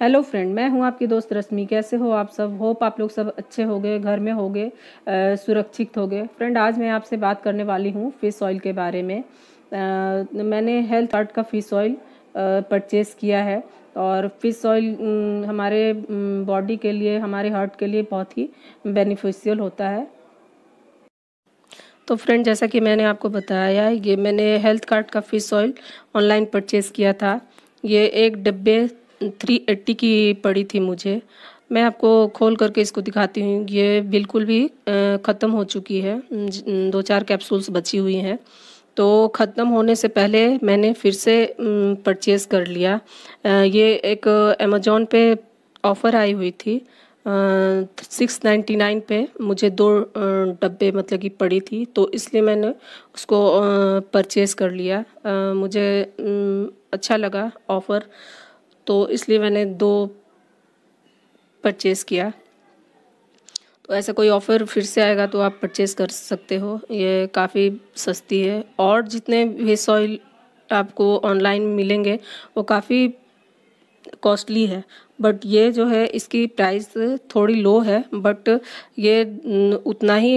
hello friend मैं हूं आपकी दोस्त रश्मि कैसे हो आप सब होप आप लोग सब अच्छे हो गए घर में हो गए सुरक्षित हो गए फ्रेंड आज मैं आपसे बात करने वाली हूं फ़िश ऑयल के बारे में आ, मैंने हेल्थ आर्ट का फ़िश ऑयल परचेस किया है और फिश ऑयल हमारे बॉडी के लिए हमारे हार्ट के लिए बहुत ही बेनिफिशियल होता है तो फ्रेंड जैसा कि मैंने आपको बताया ये मैंने हेल्थ कार्ड का फ़िश ऑयल ऑनलाइन परचेज़ किया था ये एक डब्बे थ्री एट्टी की पड़ी थी मुझे मैं आपको खोल करके इसको दिखाती हूँ ये बिल्कुल भी ख़त्म हो चुकी है दो चार कैप्सूल्स बची हुई हैं तो ख़त्म होने से पहले मैंने फिर से परचेज़ कर लिया ये एक अमेज़ोन पे ऑफ़र आई हुई थी सिक्स नाइन्टी नाइन पे मुझे दो डब्बे मतलब कि पड़ी थी तो इसलिए मैंने उसको परचेज़ कर लिया मुझे अच्छा लगा ऑफ़र तो इसलिए मैंने दो परचेज़ किया तो ऐसा कोई ऑफ़र फिर से आएगा तो आप परचेज़ कर सकते हो ये काफ़ी सस्ती है और जितने भी सॉइल आपको ऑनलाइन मिलेंगे वो काफ़ी कॉस्टली है बट ये जो है इसकी प्राइस थोड़ी लो है बट ये उतना ही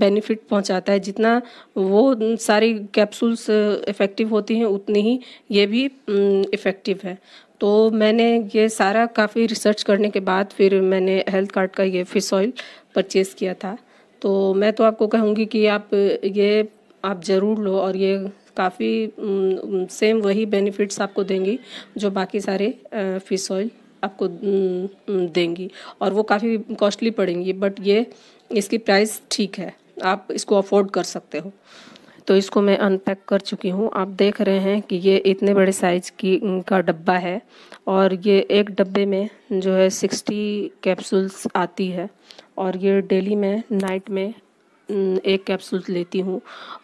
बेनिफिट पहुंचाता है जितना वो सारी कैप्सूल्स इफ़ेक्टिव होती हैं उतनी ही ये भी इफ़ेक्टिव है तो मैंने ये सारा काफ़ी रिसर्च करने के बाद फिर मैंने हेल्थ कार्ड का ये फिश ऑयल परचेज़ किया था तो मैं तो आपको कहूँगी कि आप ये आप ज़रूर लो और ये काफ़ी सेम वही बेनिफिट्स आपको देंगी जो बाकी सारे फ़िश ऑयल आपको देंगी और वो काफ़ी कॉस्टली पड़ेंगी बट ये इसकी प्राइस ठीक है आप इसको अफोर्ड कर सकते हो तो इसको मैं अनपैक कर चुकी हूँ आप देख रहे हैं कि ये इतने बड़े साइज की का डब्बा है और ये एक डब्बे में जो है सिक्सटी कैप्सूल्स आती है और ये डेली में नाइट में एक कैप्सूल लेती हूँ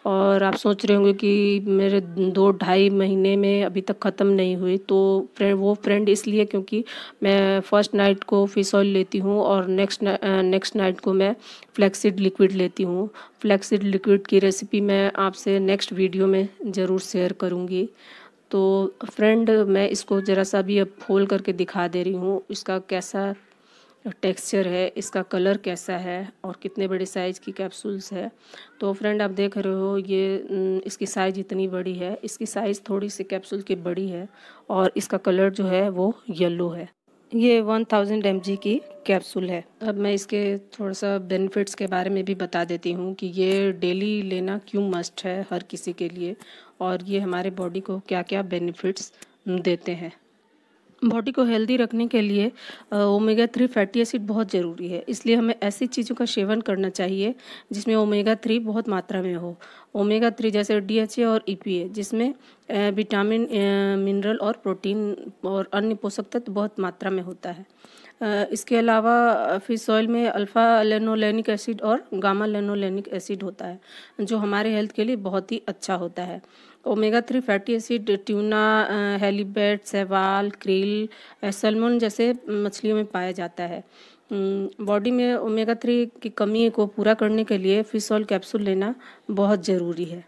और आप सोच रहे होंगे कि मेरे दो ढाई महीने में अभी तक ख़त्म नहीं हुई तो फ्रेंड वो फ्रेंड इसलिए क्योंकि मैं फर्स्ट नाइट को फिश ऑयल लेती हूँ और नेक्स्ट नेक्स्ट नाइट को मैं फ्लैक्सीड लिक्विड लेती हूँ फ्लैक्सीड लिक्विड की रेसिपी मैं आपसे नेक्स्ट वीडियो में ज़रूर शेयर करूँगी तो फ्रेंड मैं इसको ज़रा सा भी अब खोल करके दिखा दे रही हूँ इसका कैसा टेक्सचर है इसका कलर कैसा है और कितने बड़े साइज़ की कैप्सूल्स है तो फ्रेंड आप देख रहे हो ये इसकी साइज़ इतनी बड़ी है इसकी साइज़ थोड़ी सी कैप्सूल की बड़ी है और इसका कलर जो है वो येलो है ये 1000 थाउजेंड की कैप्सूल है अब मैं इसके थोड़ा सा बेनिफिट्स के बारे में भी बता देती हूँ कि ये डेली लेना क्यों मस्ट है हर किसी के लिए और ये हमारे बॉडी को क्या क्या बेनिफिट्स देते हैं बॉडी को हेल्दी रखने के लिए ओमेगा थ्री फैटी एसिड बहुत ज़रूरी है इसलिए हमें ऐसी चीज़ों का सेवन करना चाहिए जिसमें ओमेगा थ्री बहुत मात्रा में हो ओमेगा थ्री जैसे डी एच ए और ई पी ए जिसमें विटामिन मिनरल और प्रोटीन और अन्य पोषक तत्व बहुत मात्रा में होता है इसके अलावा फिश ऑयल में अल्फ़ा लेनोलेनिक एसिड और गामा लेनोलेनिक एसिड होता है जो हमारे हेल्थ के लिए बहुत ही अच्छा होता है omega three fatty acid tuna halibut सेवाल क्रिल सलमन जैसे मछलियों में पाया जाता है बॉडी hmm, में ओमेगा थ्री की कमी को पूरा करने के लिए फिश कैप्सूल लेना बहुत ज़रूरी है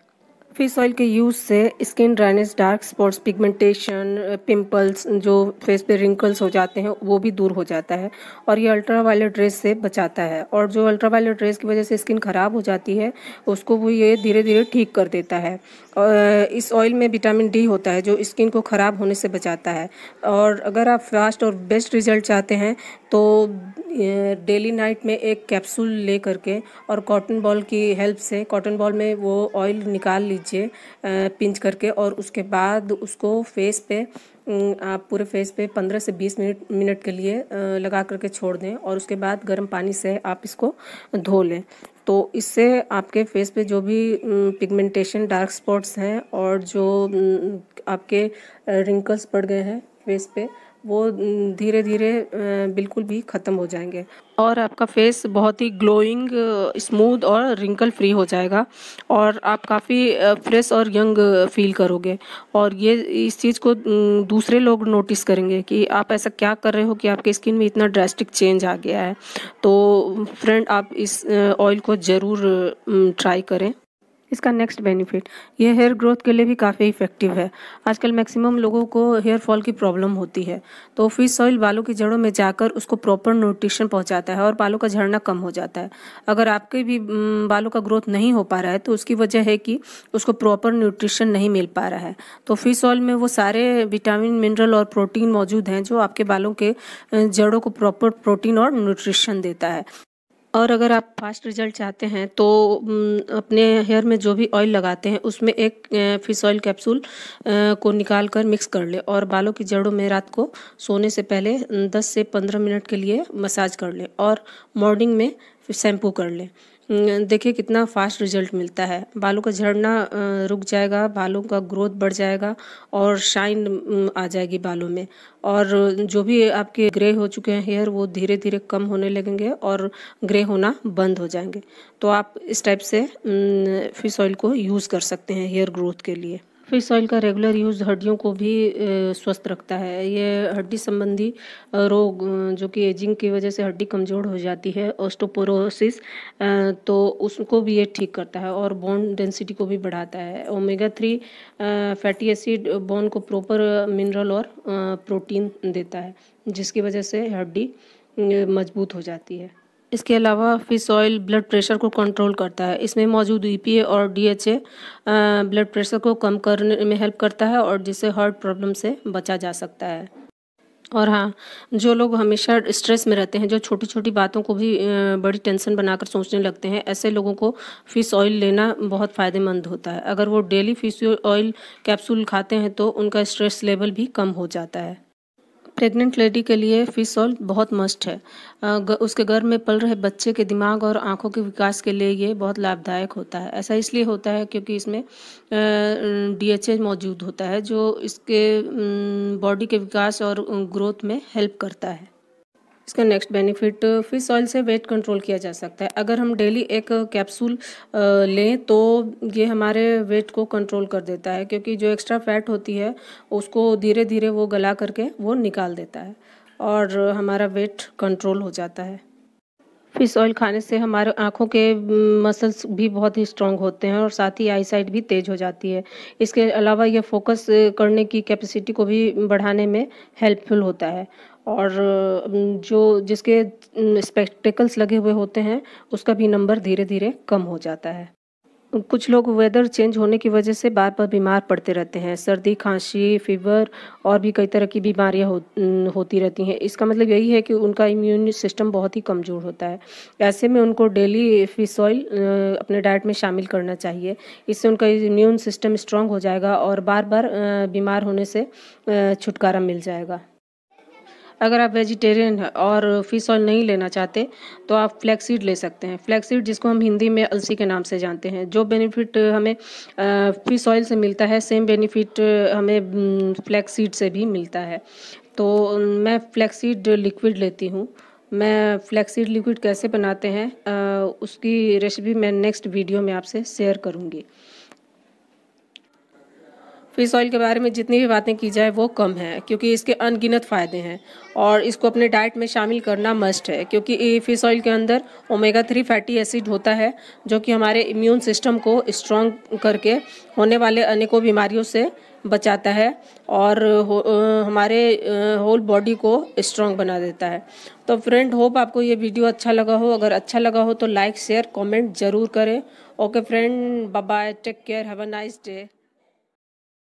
फेस ऑयल के यूज़ से skin dryness dark spots pigmentation pimples जो फेस पे रिंकल्स हो जाते हैं वो भी दूर हो जाता है और ये अल्ट्रा वायलेट रेस से बचाता है और जो अल्ट्रा वायलेट रेस की वजह से स्किन ख़राब हो जाती है उसको वो ये धीरे धीरे ठीक कर देता है और इस ऑयल में विटामिन डी होता है जो स्किन को ख़राब होने से बचाता है और अगर आप फास्ट और बेस्ट रिजल्ट चाहते हैं तो डेली नाइट में एक कैप्सूल ले करके और कॉटन बॉल की हेल्प से कॉटन बॉल में वो ऑयल निकाल लीजिए लीजिए पिंच करके और उसके बाद उसको फेस पे आप पूरे फेस पे 15 से 20 मिनट मिनट के लिए लगा करके छोड़ दें और उसके बाद गर्म पानी से आप इसको धो लें तो इससे आपके फेस पे जो भी पिगमेंटेशन डार्क स्पॉट्स हैं और जो आपके रिंकल्स पड़ गए हैं फेस पे वो धीरे धीरे बिल्कुल भी ख़त्म हो जाएंगे और आपका फेस बहुत ही ग्लोइंग स्मूथ और रिंकल फ्री हो जाएगा और आप काफ़ी फ्रेश और यंग फील करोगे और ये इस चीज़ को दूसरे लोग नोटिस करेंगे कि आप ऐसा क्या कर रहे हो कि आपके स्किन में इतना ड्रेस्टिक चेंज आ गया है तो फ्रेंड आप इस ऑयल को ज़रूर ट्राई करें इसका नेक्स्ट बेनिफिट ये हेयर ग्रोथ के लिए भी काफ़ी इफेक्टिव है आजकल मैक्सिमम लोगों को हेयर फॉल की प्रॉब्लम होती है तो फिश ऑयल बालों की जड़ों में जाकर उसको प्रॉपर न्यूट्रिशन पहुंचाता है और बालों का झड़ना कम हो जाता है अगर आपके भी बालों का ग्रोथ नहीं हो पा रहा है तो उसकी वजह है कि उसको प्रॉपर न्यूट्रिशन नहीं मिल पा रहा है तो फिश ऑयल में वो सारे विटामिन मिनरल और प्रोटीन मौजूद हैं जो आपके बालों के जड़ों को प्रॉपर प्रोटीन और न्यूट्रिशन देता है और अगर आप फास्ट रिजल्ट चाहते हैं तो अपने हेयर में जो भी ऑयल लगाते हैं उसमें एक फिश ऑयल कैप्सूल को निकाल कर मिक्स कर लें और बालों की जड़ों में रात को सोने से पहले 10 से 15 मिनट के लिए मसाज कर लें और मॉर्निंग में शैम्पू कर लें देखिए कितना फास्ट रिजल्ट मिलता है बालों का झड़ना रुक जाएगा बालों का ग्रोथ बढ़ जाएगा और शाइन आ जाएगी बालों में और जो भी आपके ग्रे हो चुके हैं हेयर वो धीरे धीरे कम होने लगेंगे और ग्रे होना बंद हो जाएंगे तो आप इस टाइप से फिश ऑयल को यूज़ कर सकते हैं हेयर ग्रोथ के लिए फिश ऑयल का रेगुलर यूज़ हड्डियों को भी स्वस्थ रखता है ये हड्डी संबंधी रोग जो कि एजिंग की वजह से हड्डी कमज़ोर हो जाती है ऑस्टोपोरोसिस तो उसको भी ये ठीक करता है और बोन डेंसिटी को भी बढ़ाता है omega three fatty acid bone को प्रॉपर मिनरल और प्रोटीन देता है जिसकी वजह से हड्डी मजबूत हो जाती है इसके अलावा फ़िश ऑयल ब्लड प्रेशर को कंट्रोल करता है इसमें मौजूद ई और डी ब्लड प्रेशर को कम करने में हेल्प करता है और जिससे हार्ट प्रॉब्लम से बचा जा सकता है और हाँ जो लोग हमेशा स्ट्रेस में रहते हैं जो छोटी छोटी बातों को भी बड़ी टेंशन बनाकर सोचने लगते हैं ऐसे लोगों को फ़िश ऑयल लेना बहुत फ़ायदेमंद होता है अगर वो डेली फ़िश ऑयल कैप्सूल खाते हैं तो उनका स्ट्रेस लेवल भी कम हो जाता है प्रेग्नेंट लेडी के लिए फिश ऑयल बहुत मस्ट है उसके घर में पल रहे बच्चे के दिमाग और आँखों के विकास के लिए ये बहुत लाभदायक होता है ऐसा इसलिए होता है क्योंकि इसमें डी मौजूद होता है जो इसके बॉडी के विकास और ग्रोथ में हेल्प करता है इसका नेक्स्ट बेनिफिट फिश ऑयल से वेट कंट्रोल किया जा सकता है अगर हम डेली एक कैप्सूल लें तो ये हमारे वेट को कंट्रोल कर देता है क्योंकि जो एक्स्ट्रा फैट होती है उसको धीरे धीरे वो गला करके वो निकाल देता है और हमारा वेट कंट्रोल हो जाता है फिश ऑयल खाने से हमारे आँखों के मसल्स भी बहुत ही स्ट्रॉन्ग होते हैं और साथ ही आई साइट भी तेज़ हो जाती है इसके अलावा यह फोकस करने की कैपेसिटी को भी बढ़ाने में हेल्पफुल होता है और जो जिसके स्पेक्टिकल्स लगे हुए होते हैं उसका भी नंबर धीरे धीरे कम हो जाता है कुछ लोग वेदर चेंज होने की वजह से बार बार बीमार पड़ते रहते हैं सर्दी खांसी फीवर और भी कई तरह की बीमारियां हो, होती रहती हैं इसका मतलब यही है कि उनका इम्यून सिस्टम बहुत ही कमज़ोर होता है ऐसे में उनको डेली फिश ऑयल अपने डाइट में शामिल करना चाहिए इससे उनका इम्यून सिस्टम स्ट्रांग हो जाएगा और बार बार बीमार होने से छुटकारा मिल जाएगा अगर आप वेजिटेरियन और फिश ऑयल नहीं लेना चाहते तो आप फ्लैक्सीड ले सकते हैं फ्लैक्सीड जिसको हम हिंदी में अलसी के नाम से जानते हैं जो बेनिफिट हमें फिश ऑयल से मिलता है सेम बेनिफिट हमें फ्लैक्सीड से भी मिलता है तो मैं फ्लैक्सीड लिक्विड लेती हूँ मैं फ्लैक्सीड लिक्विड कैसे बनाते हैं उसकी रेसिपी मैं नेक्स्ट वीडियो में आपसे शेयर करूँगी फिश ऑयल के बारे में जितनी भी बातें की जाए वो कम है क्योंकि इसके अनगिनत फ़ायदे हैं और इसको अपने डाइट में शामिल करना मस्ट है क्योंकि फ़िश ऑयल के अंदर ओमेगा थ्री फैटी एसिड होता है जो कि हमारे इम्यून सिस्टम को स्ट्रॉन्ग करके होने वाले अनेकों बीमारियों से बचाता है और हो, हमारे होल बॉडी को स्ट्रॉन्ग बना देता है तो फ्रेंड होप आपको ये वीडियो अच्छा लगा हो अगर अच्छा लगा हो तो लाइक शेयर कमेंट ज़रूर करें okay friend bye take care have a nice day